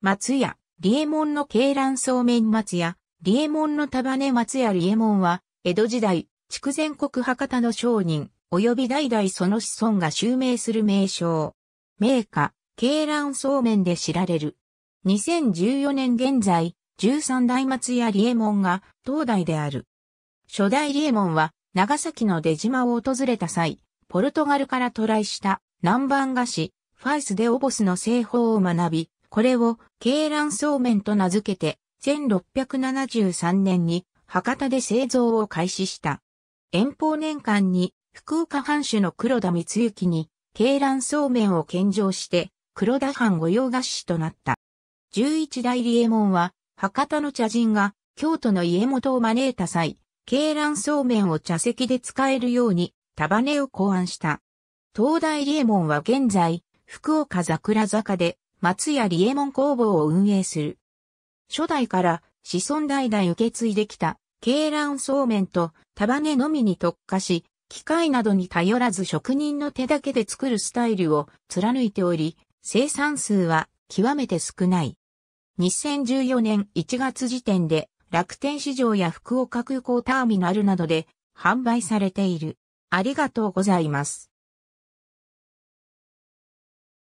松屋、リエモンの鶏卵そうめん松屋、リエモンの束ね松屋リエモンは、江戸時代、筑前国博多の商人、及び代々その子孫が襲名する名称。名家、鶏卵そうめんで知られる。2014年現在、13代松屋リエモンが、当代である。初代リエモンは、長崎の出島を訪れた際、ポルトガルから渡来した南蛮菓子、ファイスでオボスの製法を学び、これを、鶏卵そうめんと名付けて、1673年に博多で製造を開始した。遠方年間に福岡藩主の黒田光行に、鶏卵そうめんを献上して、黒田藩御用菓子となった。11代理右衛門は、博多の茶人が、京都の家元を招いた際、鶏卵そうめんを茶席で使えるように、束ねを考案した。東大利右衛門は現在、福岡桜坂で、松屋理右衛門工房を運営する。初代から子孫代々受け継いできた、鶏卵そうめんと束ねのみに特化し、機械などに頼らず職人の手だけで作るスタイルを貫いており、生産数は極めて少ない。2014年1月時点で楽天市場や福岡空港ターミナルなどで販売されている。ありがとうございます。